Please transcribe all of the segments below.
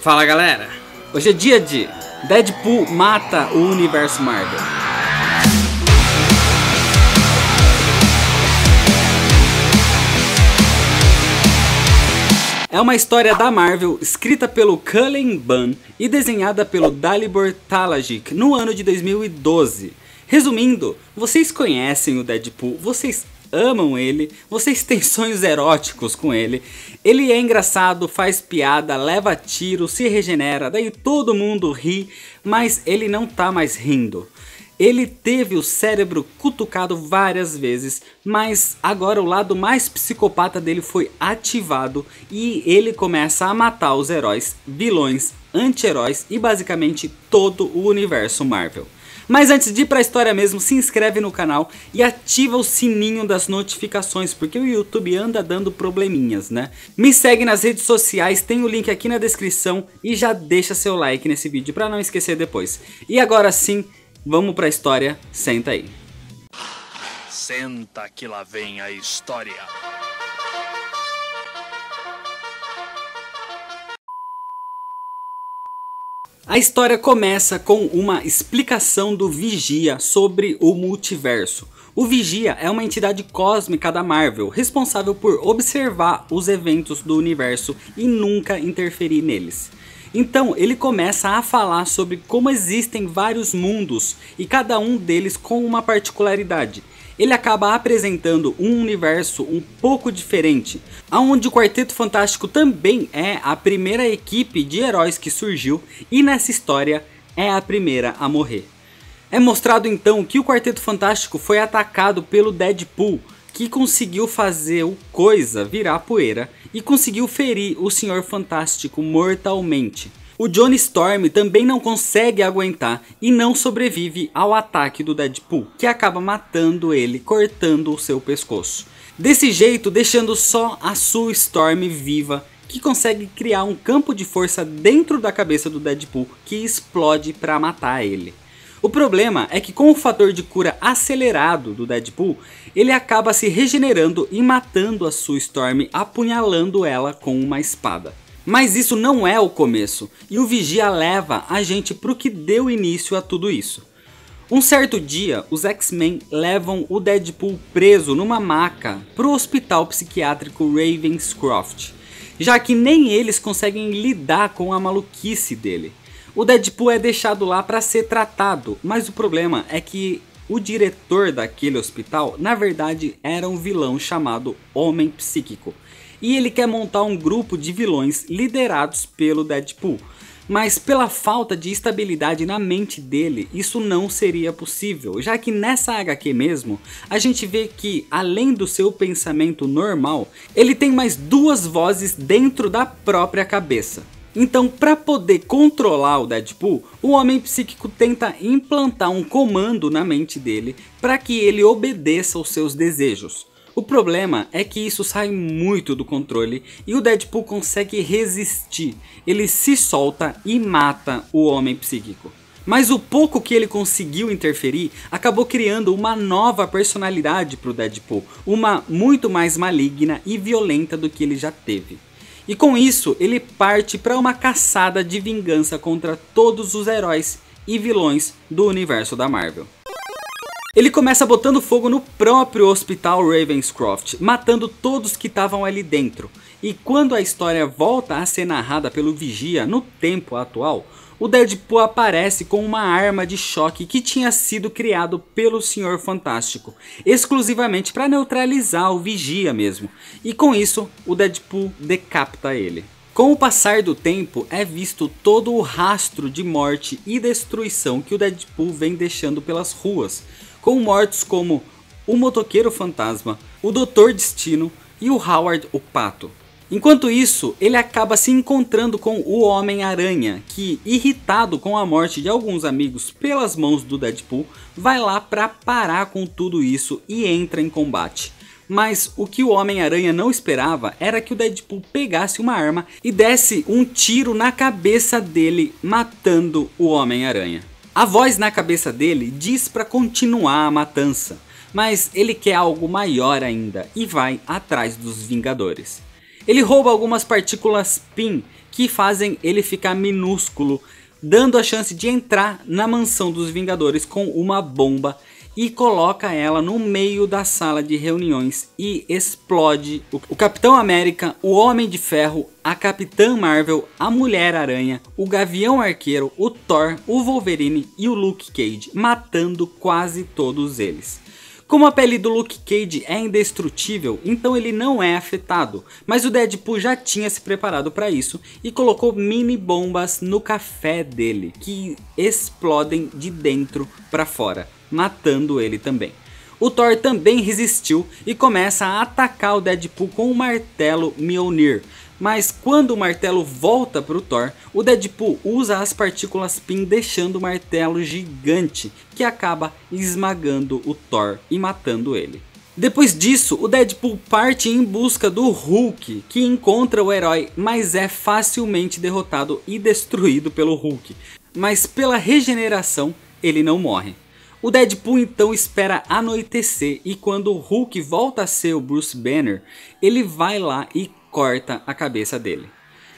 Fala galera, hoje é dia de Deadpool mata o universo Marvel. É uma história da Marvel escrita pelo Cullen Bunn e desenhada pelo Dalibor Talajic no ano de 2012. Resumindo, vocês conhecem o Deadpool, vocês amam ele, vocês têm sonhos eróticos com ele, ele é engraçado, faz piada, leva tiro, se regenera, daí todo mundo ri, mas ele não tá mais rindo. Ele teve o cérebro cutucado várias vezes, mas agora o lado mais psicopata dele foi ativado e ele começa a matar os heróis, vilões, anti-heróis e basicamente todo o universo Marvel. Mas antes de ir para a história mesmo, se inscreve no canal e ativa o sininho das notificações, porque o YouTube anda dando probleminhas, né? Me segue nas redes sociais, tem o link aqui na descrição e já deixa seu like nesse vídeo para não esquecer depois. E agora sim, vamos para a história, senta aí. Senta que lá vem a história. A história começa com uma explicação do Vigia sobre o multiverso. O Vigia é uma entidade cósmica da Marvel, responsável por observar os eventos do universo e nunca interferir neles. Então ele começa a falar sobre como existem vários mundos e cada um deles com uma particularidade, ele acaba apresentando um universo um pouco diferente, aonde o Quarteto Fantástico também é a primeira equipe de heróis que surgiu e nessa história é a primeira a morrer. É mostrado então que o Quarteto Fantástico foi atacado pelo Deadpool, que conseguiu fazer o Coisa virar poeira e conseguiu ferir o Senhor Fantástico mortalmente. O Johnny Storm também não consegue aguentar e não sobrevive ao ataque do Deadpool, que acaba matando ele, cortando o seu pescoço. Desse jeito, deixando só a Sue Storm viva que consegue criar um campo de força dentro da cabeça do Deadpool que explode para matar ele. O problema é que com o fator de cura acelerado do Deadpool, ele acaba se regenerando e matando a Sue Storm apunhalando ela com uma espada. Mas isso não é o começo, e o Vigia leva a gente pro que deu início a tudo isso. Um certo dia, os X-Men levam o Deadpool preso numa maca pro hospital psiquiátrico Ravenscroft, já que nem eles conseguem lidar com a maluquice dele. O Deadpool é deixado lá para ser tratado, mas o problema é que o diretor daquele hospital, na verdade, era um vilão chamado Homem Psíquico e ele quer montar um grupo de vilões liderados pelo Deadpool. Mas pela falta de estabilidade na mente dele, isso não seria possível, já que nessa HQ mesmo, a gente vê que, além do seu pensamento normal, ele tem mais duas vozes dentro da própria cabeça. Então, para poder controlar o Deadpool, o homem psíquico tenta implantar um comando na mente dele para que ele obedeça aos seus desejos. O problema é que isso sai muito do controle e o Deadpool consegue resistir. Ele se solta e mata o homem psíquico. Mas o pouco que ele conseguiu interferir acabou criando uma nova personalidade para o Deadpool, uma muito mais maligna e violenta do que ele já teve. E com isso, ele parte para uma caçada de vingança contra todos os heróis e vilões do universo da Marvel. Ele começa botando fogo no próprio hospital Ravenscroft, matando todos que estavam ali dentro. E quando a história volta a ser narrada pelo Vigia no tempo atual, o Deadpool aparece com uma arma de choque que tinha sido criado pelo Senhor Fantástico, exclusivamente para neutralizar o Vigia mesmo. E com isso, o Deadpool decapita ele. Com o passar do tempo, é visto todo o rastro de morte e destruição que o Deadpool vem deixando pelas ruas, com mortos como o Motoqueiro Fantasma, o Doutor Destino e o Howard o Pato. Enquanto isso, ele acaba se encontrando com o Homem-Aranha, que, irritado com a morte de alguns amigos pelas mãos do Deadpool, vai lá para parar com tudo isso e entra em combate. Mas o que o Homem-Aranha não esperava era que o Deadpool pegasse uma arma e desse um tiro na cabeça dele, matando o Homem-Aranha. A voz na cabeça dele diz para continuar a matança, mas ele quer algo maior ainda e vai atrás dos Vingadores. Ele rouba algumas partículas PIN que fazem ele ficar minúsculo, dando a chance de entrar na mansão dos Vingadores com uma bomba e coloca ela no meio da sala de reuniões e explode o Capitão América, o Homem de Ferro, a Capitã Marvel, a Mulher Aranha, o Gavião Arqueiro, o Thor, o Wolverine e o Luke Cage, matando quase todos eles. Como a pele do Luke Cage é indestrutível, então ele não é afetado, mas o Deadpool já tinha se preparado para isso e colocou mini bombas no café dele, que explodem de dentro para fora matando ele também. O Thor também resistiu e começa a atacar o Deadpool com o martelo Mjolnir. Mas quando o martelo volta para o Thor, o Deadpool usa as partículas PIN deixando o martelo gigante, que acaba esmagando o Thor e matando ele. Depois disso, o Deadpool parte em busca do Hulk, que encontra o herói, mas é facilmente derrotado e destruído pelo Hulk. Mas pela regeneração, ele não morre. O Deadpool então espera anoitecer e quando o Hulk volta a ser o Bruce Banner, ele vai lá e corta a cabeça dele.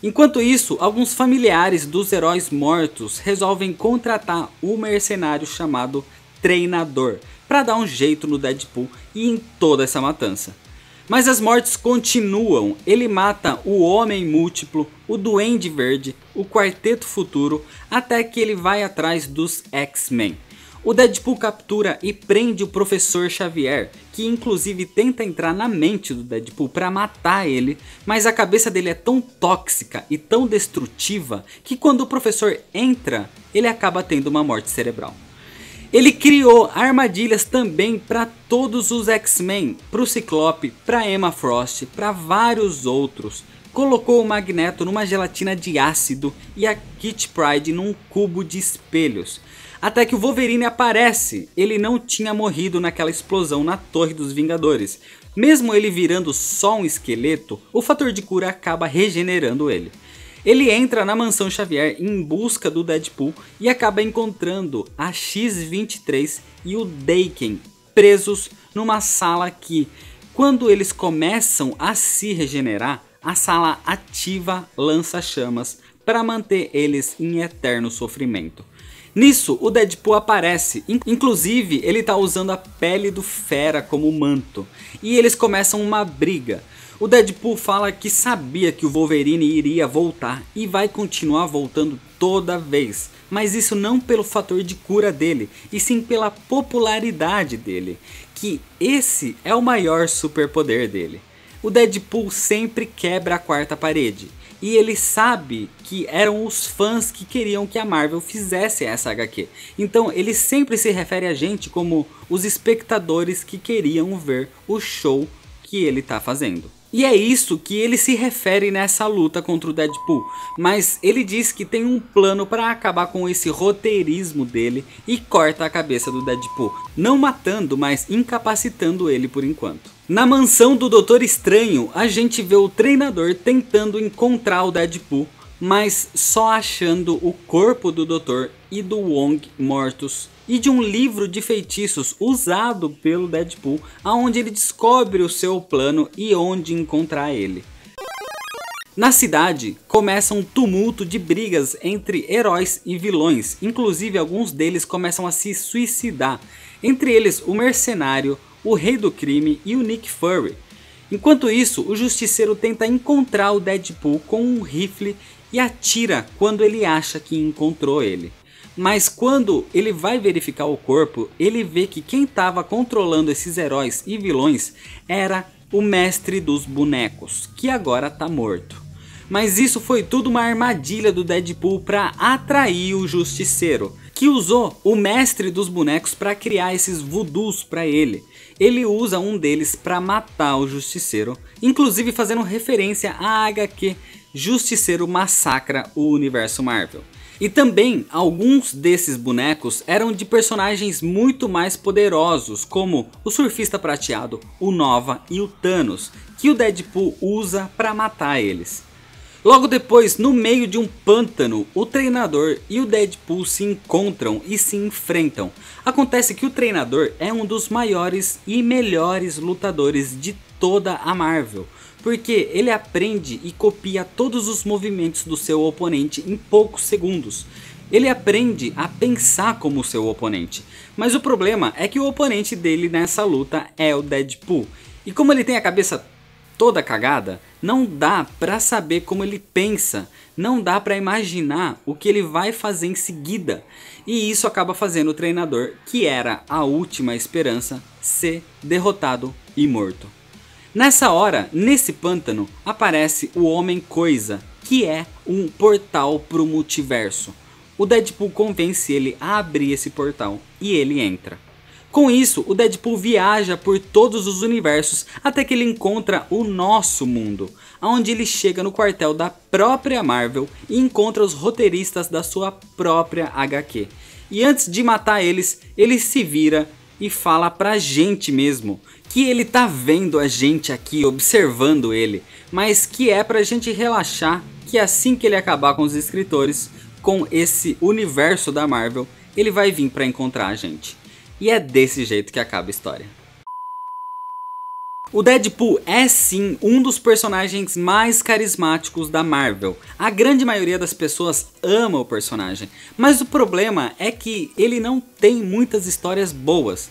Enquanto isso, alguns familiares dos heróis mortos resolvem contratar um mercenário chamado Treinador para dar um jeito no Deadpool e em toda essa matança. Mas as mortes continuam. Ele mata o Homem Múltiplo, o Duende Verde, o Quarteto Futuro, até que ele vai atrás dos X-Men. O Deadpool captura e prende o professor Xavier, que inclusive tenta entrar na mente do Deadpool para matar ele, mas a cabeça dele é tão tóxica e tão destrutiva que quando o professor entra, ele acaba tendo uma morte cerebral. Ele criou armadilhas também para todos os X-Men, para o Ciclope, para Emma Frost, para vários outros. Colocou o Magneto numa gelatina de ácido e a Kit Pride num cubo de espelhos até que o Wolverine aparece, ele não tinha morrido naquela explosão na Torre dos Vingadores. Mesmo ele virando só um esqueleto, o fator de cura acaba regenerando ele. Ele entra na mansão Xavier em busca do Deadpool e acaba encontrando a X-23 e o Daken presos numa sala que, quando eles começam a se regenerar, a sala ativa lança-chamas para manter eles em eterno sofrimento. Nisso, o Deadpool aparece, inclusive ele tá usando a pele do Fera como manto, e eles começam uma briga. O Deadpool fala que sabia que o Wolverine iria voltar e vai continuar voltando toda vez, mas isso não pelo fator de cura dele, e sim pela popularidade dele, que esse é o maior superpoder dele. O Deadpool sempre quebra a quarta parede e ele sabe que eram os fãs que queriam que a Marvel fizesse essa HQ. Então ele sempre se refere a gente como os espectadores que queriam ver o show que ele está fazendo. E é isso que ele se refere nessa luta contra o Deadpool. Mas ele diz que tem um plano para acabar com esse roteirismo dele e corta a cabeça do Deadpool, não matando, mas incapacitando ele por enquanto. Na mansão do Doutor Estranho, a gente vê o treinador tentando encontrar o Deadpool mas só achando o corpo do Doutor e do Wong mortos e de um livro de feitiços usado pelo Deadpool, aonde ele descobre o seu plano e onde encontrar ele. Na cidade, começa um tumulto de brigas entre heróis e vilões, inclusive alguns deles começam a se suicidar, entre eles o mercenário, o rei do crime e o Nick Fury. Enquanto isso, o Justiceiro tenta encontrar o Deadpool com um rifle e atira quando ele acha que encontrou ele. Mas quando ele vai verificar o corpo, ele vê que quem estava controlando esses heróis e vilões era o mestre dos bonecos, que agora está morto. Mas isso foi tudo uma armadilha do Deadpool para atrair o Justiceiro, que usou o mestre dos bonecos para criar esses voodoos para ele ele usa um deles para matar o Justiceiro, inclusive fazendo referência à HQ Justiceiro Massacra o Universo Marvel. E também alguns desses bonecos eram de personagens muito mais poderosos, como o Surfista Prateado, o Nova e o Thanos, que o Deadpool usa para matar eles. Logo depois, no meio de um pântano, o treinador e o Deadpool se encontram e se enfrentam. Acontece que o treinador é um dos maiores e melhores lutadores de toda a Marvel, porque ele aprende e copia todos os movimentos do seu oponente em poucos segundos. Ele aprende a pensar como seu oponente, mas o problema é que o oponente dele nessa luta é o Deadpool. E como ele tem a cabeça toda cagada, não dá para saber como ele pensa, não dá para imaginar o que ele vai fazer em seguida. E isso acaba fazendo o treinador, que era a última esperança, ser derrotado e morto. Nessa hora, nesse pântano, aparece o Homem Coisa, que é um portal para o multiverso. O Deadpool convence ele a abrir esse portal e ele entra. Com isso, o Deadpool viaja por todos os universos até que ele encontra o nosso mundo, onde ele chega no quartel da própria Marvel e encontra os roteiristas da sua própria HQ. E antes de matar eles, ele se vira e fala pra gente mesmo que ele tá vendo a gente aqui observando ele, mas que é pra gente relaxar que assim que ele acabar com os escritores, com esse universo da Marvel, ele vai vir pra encontrar a gente. E é desse jeito que acaba a história. O Deadpool é sim um dos personagens mais carismáticos da Marvel. A grande maioria das pessoas ama o personagem, mas o problema é que ele não tem muitas histórias boas.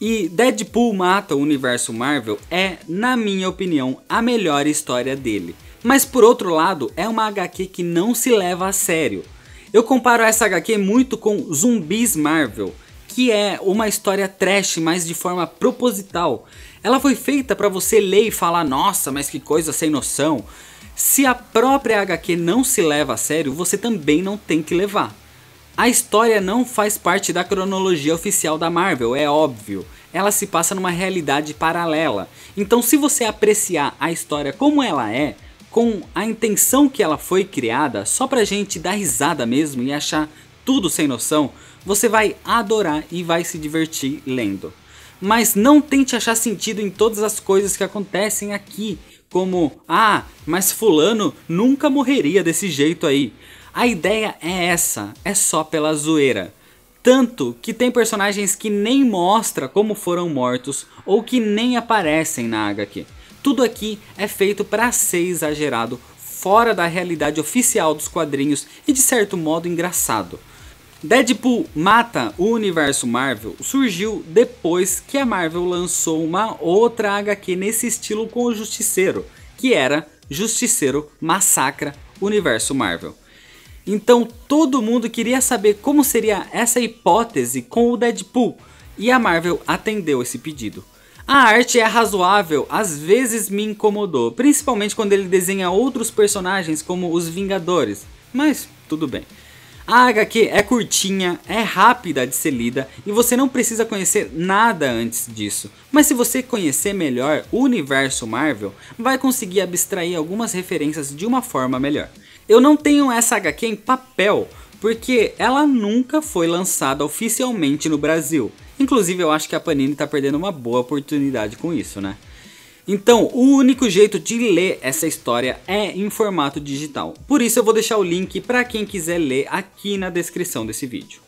E Deadpool Mata o Universo Marvel é, na minha opinião, a melhor história dele. Mas por outro lado, é uma HQ que não se leva a sério. Eu comparo essa HQ muito com Zumbis Marvel, que é uma história trash, mas de forma proposital. Ela foi feita para você ler e falar: "Nossa, mas que coisa sem noção". Se a própria HQ não se leva a sério, você também não tem que levar. A história não faz parte da cronologia oficial da Marvel, é óbvio. Ela se passa numa realidade paralela. Então, se você apreciar a história como ela é, com a intenção que ela foi criada, só pra gente dar risada mesmo e achar tudo sem noção, você vai adorar e vai se divertir lendo. Mas não tente achar sentido em todas as coisas que acontecem aqui, como ah, mas fulano nunca morreria desse jeito aí. A ideia é essa, é só pela zoeira. Tanto que tem personagens que nem mostra como foram mortos ou que nem aparecem na HQ. Tudo aqui é feito para ser exagerado, fora da realidade oficial dos quadrinhos e de certo modo engraçado. Deadpool Mata o Universo Marvel surgiu depois que a Marvel lançou uma outra HQ nesse estilo com o Justiceiro, que era Justiceiro Massacra Universo Marvel. Então todo mundo queria saber como seria essa hipótese com o Deadpool, e a Marvel atendeu esse pedido. A arte é razoável, às vezes me incomodou, principalmente quando ele desenha outros personagens como os Vingadores, mas tudo bem. A HQ é curtinha, é rápida de ser lida e você não precisa conhecer nada antes disso. Mas se você conhecer melhor o universo Marvel, vai conseguir abstrair algumas referências de uma forma melhor. Eu não tenho essa HQ em papel, porque ela nunca foi lançada oficialmente no Brasil. Inclusive, eu acho que a Panini está perdendo uma boa oportunidade com isso, né? Então, o único jeito de ler essa história é em formato digital. Por isso eu vou deixar o link para quem quiser ler aqui na descrição desse vídeo.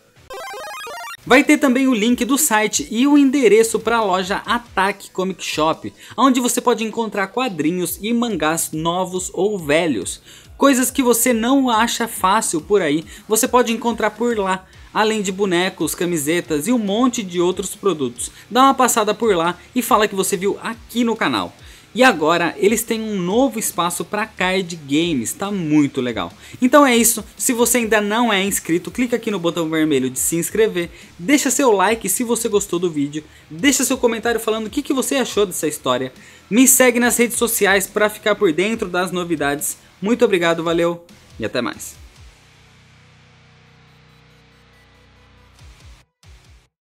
Vai ter também o link do site e o endereço para a loja Ataque Comic Shop, onde você pode encontrar quadrinhos e mangás novos ou velhos. Coisas que você não acha fácil por aí, você pode encontrar por lá além de bonecos, camisetas e um monte de outros produtos. Dá uma passada por lá e fala que você viu aqui no canal. E agora eles têm um novo espaço para card games, tá muito legal. Então é isso, se você ainda não é inscrito, clica aqui no botão vermelho de se inscrever, deixa seu like se você gostou do vídeo, deixa seu comentário falando o que, que você achou dessa história, me segue nas redes sociais para ficar por dentro das novidades. Muito obrigado, valeu e até mais.